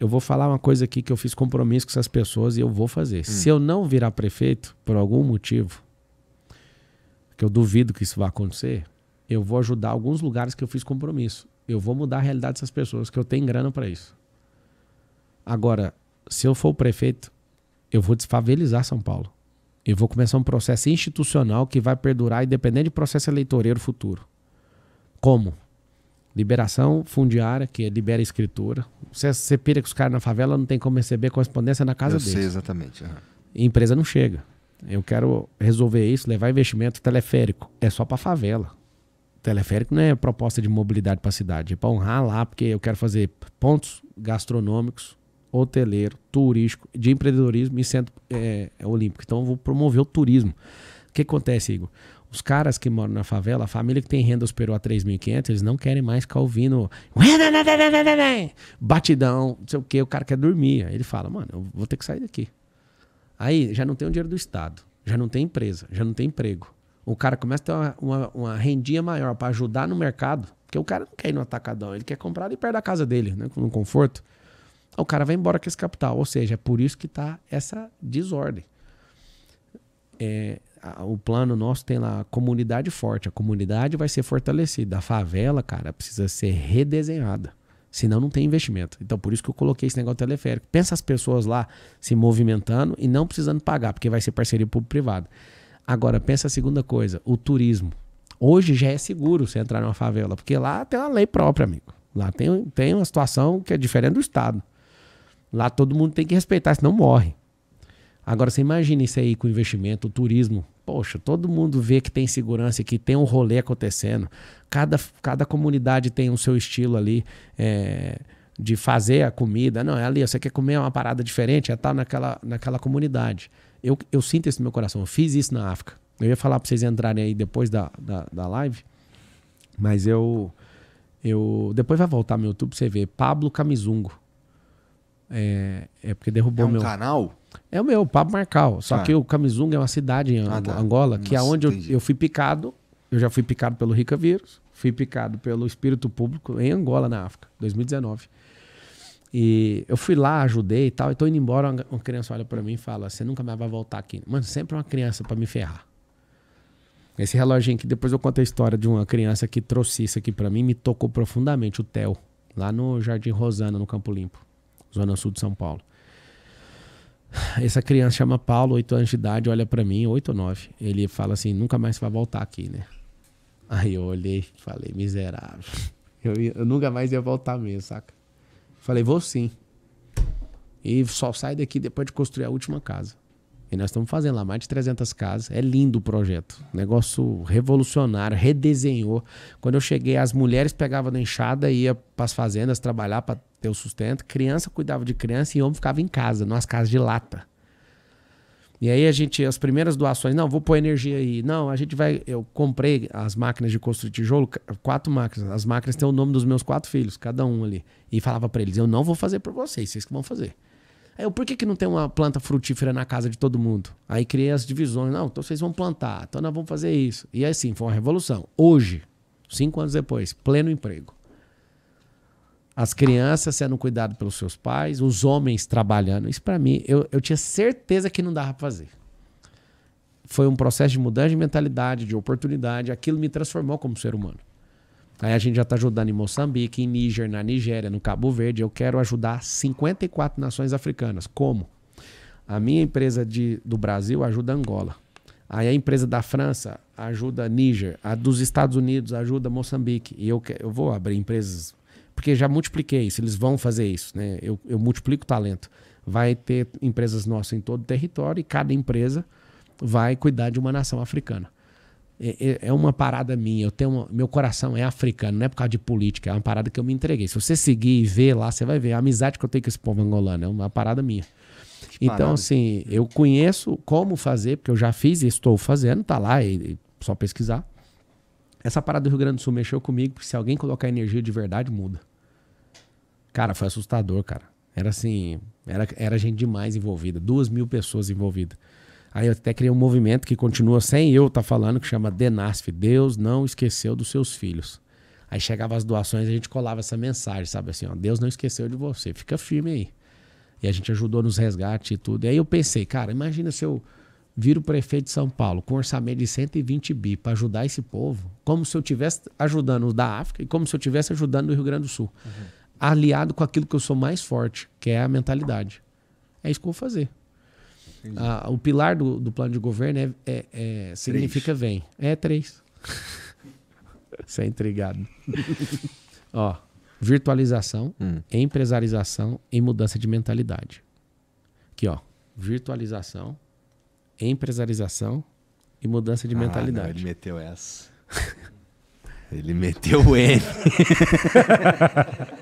eu vou falar uma coisa aqui que eu fiz compromisso com essas pessoas e eu vou fazer. Hum. Se eu não virar prefeito, por algum motivo, que eu duvido que isso vá acontecer, eu vou ajudar alguns lugares que eu fiz compromisso. Eu vou mudar a realidade dessas pessoas, que eu tenho grana para isso. Agora, se eu for o prefeito, eu vou desfavelizar São Paulo. Eu vou começar um processo institucional que vai perdurar, independente de processo eleitoreiro futuro. Como? Liberação fundiária, que é libera a escritura. Você, você pira que os caras na favela não tem como receber correspondência na casa dele deles. exatamente. Uhum. E empresa não chega. Eu quero resolver isso, levar investimento teleférico. É só para favela. Teleférico não é proposta de mobilidade para cidade, é para honrar lá, porque eu quero fazer pontos gastronômicos, hoteleiro, turístico, de empreendedorismo e centro é, é olímpico. Então eu vou promover o turismo. O que acontece, Igor? Os caras que moram na favela, a família que tem renda superior a 3.500, eles não querem mais ficar ouvindo batidão, não sei o que, o cara quer dormir. Aí ele fala, mano, eu vou ter que sair daqui. Aí já não tem o dinheiro do Estado, já não tem empresa, já não tem emprego. O cara começa a ter uma, uma, uma rendinha maior para ajudar no mercado, porque o cara não quer ir no atacadão, ele quer comprar ali perto da casa dele, né, com um conforto. Aí o cara vai embora com esse capital. Ou seja, é por isso que está essa desordem. É, o plano nosso tem lá a comunidade forte. A comunidade vai ser fortalecida. A favela, cara, precisa ser redesenhada. Senão não tem investimento. Então, por isso que eu coloquei esse negócio teleférico. Pensa as pessoas lá se movimentando e não precisando pagar, porque vai ser parceria público-privada. Agora, pensa a segunda coisa: o turismo. Hoje já é seguro você entrar numa favela, porque lá tem uma lei própria, amigo. Lá tem, tem uma situação que é diferente do Estado. Lá todo mundo tem que respeitar, senão morre. Agora, você imagina isso aí com investimento, turismo. Poxa, todo mundo vê que tem segurança, que tem um rolê acontecendo. Cada, cada comunidade tem o seu estilo ali é, de fazer a comida. Não, é ali, você quer comer uma parada diferente, é estar naquela, naquela comunidade. Eu, eu sinto isso no meu coração. Eu fiz isso na África. Eu ia falar para vocês entrarem aí depois da, da, da live, mas eu, eu. Depois vai voltar meu YouTube pra você ver. Pablo Camizungo. É, é porque derrubou é um meu. canal? É o meu, o Pablo Marcal. Só ah. que o Camizunga é uma cidade em Angola, ah, tá. Angola que é Nossa, é onde eu, eu, fui picado. Eu já fui picado pelo Rica vírus, fui picado pelo espírito público em Angola, na África, 2019. E eu fui lá, ajudei e tal. E tô indo embora, uma, criança olha para mim e fala: Você nunca mais vai voltar aqui. Mano, sempre uma criança para me ferrar. Esse reloginho que depois eu conto a história de uma criança que trouxe isso aqui para mim, me tocou profundamente, o Theo, lá no Jardim Rosana, no Campo Limpo, zona sul de São Paulo. Essa criança chama Paulo, 8 anos de idade, olha para mim, 8 ou 9. Ele fala assim: nunca mais vai voltar aqui, né? Aí eu olhei falei: miserável. Eu, eu nunca mais ia voltar mesmo, saca? Falei: vou sim. E só sai daqui depois de construir a última casa. E nós estamos fazendo lá mais de 300 casas. É lindo o projeto. Negócio revolucionário, redesenhou. Quando eu cheguei, as mulheres pegavam na enxada e iam para as fazendas trabalhar para ter o sustento. Criança cuidava de criança e homem ficava em casa, nas casas de lata. E aí a gente, as primeiras doações, não, vou pôr energia aí. Não, a gente vai. Eu comprei as máquinas de construir tijolo, quatro máquinas. As máquinas têm o nome dos meus quatro filhos, cada um ali. E falava para eles: eu não vou fazer por vocês, vocês que vão fazer. Aí eu, por que, que não tem uma planta frutífera na casa de todo mundo? Aí criei as divisões. Não, então vocês vão plantar, então nós vamos fazer isso. E assim, foi uma revolução. Hoje, cinco anos depois, pleno emprego as crianças sendo cuidadas pelos seus pais, os homens trabalhando. Isso para mim, eu, eu tinha certeza que não dava para fazer. Foi um processo de mudança de mentalidade, de oportunidade. Aquilo me transformou como ser humano. Aí a gente já está ajudando em Moçambique, em Níger, na Nigéria, no Cabo Verde. Eu quero ajudar 54 nações africanas. Como? A minha empresa de, do Brasil ajuda Angola. Aí a empresa da França ajuda Níger. A dos Estados Unidos ajuda Moçambique. E eu, eu vou abrir empresas porque já multipliquei isso, eles vão fazer isso, né? Eu, eu multiplico o talento. Vai ter empresas nossas em todo o território e cada empresa vai cuidar de uma nação africana. É, é, é uma parada minha, eu tenho uma, meu coração é africano, não é por causa de política, é uma parada que eu me entreguei. Se você seguir e ver lá, você vai ver a amizade que eu tenho com esse povo angolano, é uma parada minha. então, assim, eu conheço como fazer, porque eu já fiz e estou fazendo, tá lá, e, e só pesquisar. Essa parada do Rio Grande do Sul mexeu comigo, porque se alguém colocar energia de verdade, muda. Cara, foi assustador, cara. Era assim, era, era gente demais envolvida, duas mil pessoas envolvidas. Aí eu até criei um movimento que continua sem eu estar tá falando, que chama Denasf, Deus não esqueceu dos seus filhos. Aí chegava as doações a gente colava essa mensagem, sabe assim, ó, Deus não esqueceu de você, fica firme aí. E a gente ajudou nos resgates e tudo. E aí eu pensei, cara, imagina se eu viro prefeito de São Paulo com um orçamento de 120 bi para ajudar esse povo, como se eu estivesse ajudando o da África e como se eu estivesse ajudando o Rio Grande do Sul. Uhum aliado com aquilo que eu sou mais forte, que é a mentalidade. É isso que eu vou fazer. Ah, o pilar do, do, plano de governo é, é, é significa vem. É três. Você é intrigado. Ó, virtualização, hum. empresarização e mudança de mentalidade. Aqui, ó. Virtualização, empresarização e mudança de ah, mentalidade. Não, ele meteu essa. ele meteu o N.